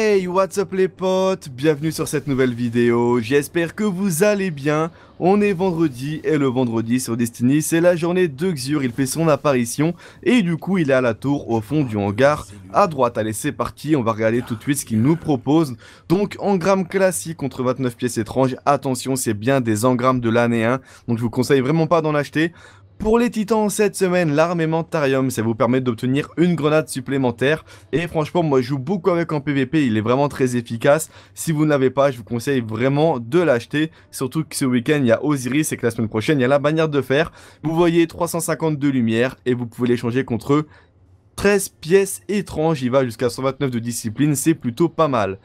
Hey, what's up les potes Bienvenue sur cette nouvelle vidéo, j'espère que vous allez bien. On est vendredi et le vendredi sur Destiny, c'est la journée de Xur, il fait son apparition et du coup il est à la tour au fond du hangar à droite. Allez c'est parti, on va regarder tout de suite ce qu'il nous propose. Donc engramme classique contre 29 pièces étranges, attention c'est bien des engrammes de l'année 1, donc je vous conseille vraiment pas d'en acheter. Pour les titans, cette semaine, l'armement Tarium, ça vous permet d'obtenir une grenade supplémentaire. Et franchement, moi, je joue beaucoup avec en PVP, il est vraiment très efficace. Si vous ne l'avez pas, je vous conseille vraiment de l'acheter. Surtout que ce week-end, il y a Osiris et que la semaine prochaine, il y a la bannière de fer. Vous voyez 352 lumières et vous pouvez l'échanger contre 13 pièces étranges, il va jusqu'à 129 de discipline, c'est plutôt pas mal.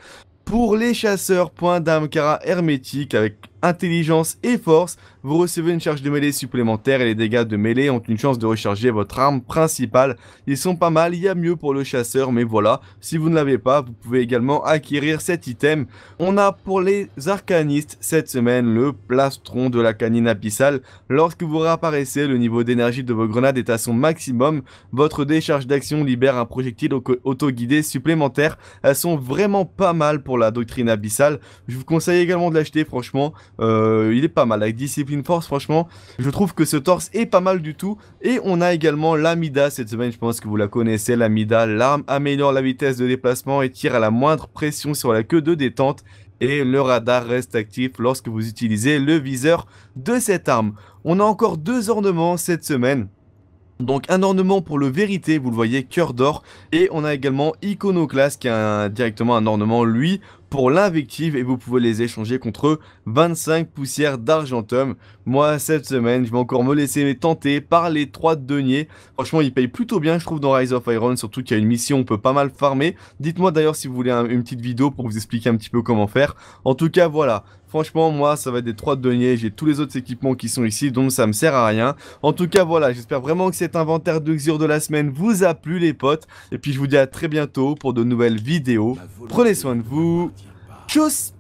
Pour les chasseurs, point d'Amkara hermétique avec intelligence et force, vous recevez une charge de mêlée supplémentaire et les dégâts de mêlée ont une chance de recharger votre arme principale. Ils sont pas mal, il y a mieux pour le chasseur, mais voilà, si vous ne l'avez pas, vous pouvez également acquérir cet item. On a pour les arcanistes cette semaine le plastron de la canine abyssale. Lorsque vous réapparaissez, le niveau d'énergie de vos grenades est à son maximum. Votre décharge d'action libère un projectile autoguidé supplémentaire. Elles sont vraiment pas mal pour la doctrine abyssale. Je vous conseille également de l'acheter, franchement, euh, il est pas mal. Avec Discipline Force, franchement, je trouve que ce torse est pas mal du tout. Et on a également l'Amida cette semaine. Je pense que vous la connaissez, l'Amida. L'arme améliore la vitesse de déplacement et tire à la moindre pression sur la queue de détente. Et le radar reste actif lorsque vous utilisez le viseur de cette arme. On a encore deux ornements cette semaine. Donc un ornement pour le vérité, vous le voyez, cœur d'or. Et on a également Iconoclast qui a directement un ornement, lui, pour l'invective et vous pouvez les échanger contre 25 poussières d'argentum. Moi, cette semaine, je vais encore me laisser tenter par les 3 deniers. Franchement, ils payent plutôt bien, je trouve, dans Rise of Iron, surtout qu'il y a une mission, on peut pas mal farmer. Dites-moi d'ailleurs si vous voulez une petite vidéo pour vous expliquer un petit peu comment faire. En tout cas, voilà. Franchement, moi, ça va être des 3 deniers. J'ai tous les autres équipements qui sont ici, donc ça me sert à rien. En tout cas, voilà, j'espère vraiment que cet inventaire de de la semaine vous a plu, les potes. Et puis, je vous dis à très bientôt pour de nouvelles vidéos. Prenez soin de vous. just